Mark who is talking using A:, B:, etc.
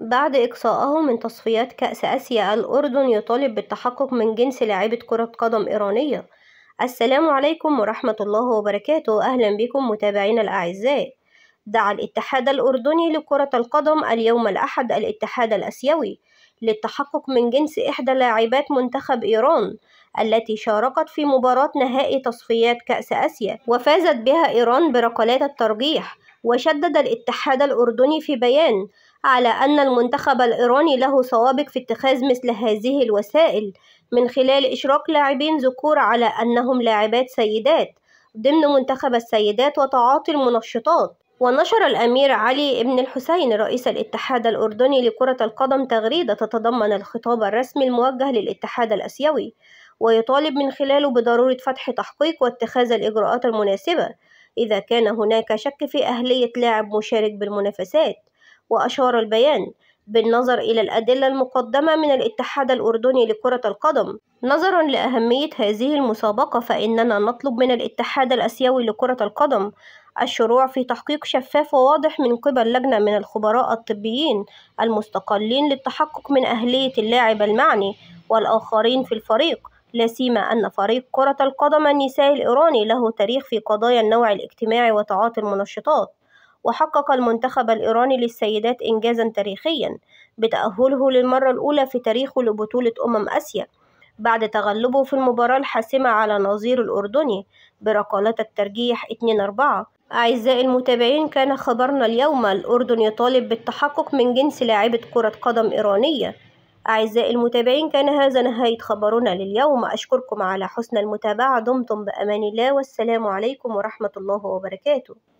A: بعد إقصائه من تصفيات كأس آسيا الأردن يطالب بالتحقق من جنس لاعبة كرة قدم إيرانية السلام عليكم ورحمة الله وبركاته أهلا بكم متابعينا الأعزاء دعا الاتحاد الأردني لكرة القدم اليوم الأحد الاتحاد الأسيوي للتحقق من جنس إحدى لاعبات منتخب إيران التي شاركت في مباراة نهائي تصفيات كأس آسيا وفازت بها إيران بركلات الترجيح وشدد الاتحاد الأردني في بيان على أن المنتخب الإيراني له سوابق في اتخاذ مثل هذه الوسائل من خلال إشراك لاعبين ذكور على أنهم لاعبات سيدات ضمن منتخب السيدات وتعاطي المنشطات ونشر الأمير علي بن الحسين رئيس الاتحاد الأردني لكرة القدم تغريدة تتضمن الخطاب الرسمي الموجه للاتحاد الأسيوي ويطالب من خلاله بضرورة فتح تحقيق واتخاذ الإجراءات المناسبة إذا كان هناك شك في أهلية لاعب مشارك بالمنافسات وأشار البيان بالنظر إلى الأدلة المقدمة من الاتحاد الأردني لكرة القدم نظرا لأهمية هذه المسابقة فإننا نطلب من الاتحاد الأسيوي لكرة القدم الشروع في تحقيق شفاف وواضح من قبل لجنة من الخبراء الطبيين المستقلين للتحقق من أهلية اللاعب المعني والآخرين في الفريق لا سيما أن فريق كرة القدم النسائي الإيراني له تاريخ في قضايا النوع الاجتماعي وتعاطي المنشطات وحقق المنتخب الإيراني للسيدات إنجازا تاريخيا بتأهله للمرة الأولى في تاريخه لبطولة أمم آسيا بعد تغلبه في المباراة الحاسمة على نظير الأردني برقالة الترجيح 2-4 أعزائي المتابعين كان خبرنا اليوم الأردن يطالب بالتحقق من جنس لاعبة كرة قدم إيرانية أعزائي المتابعين كان هذا نهاية خبرنا لليوم أشكركم على حسن المتابعة دمتم بأمان الله والسلام عليكم ورحمة الله وبركاته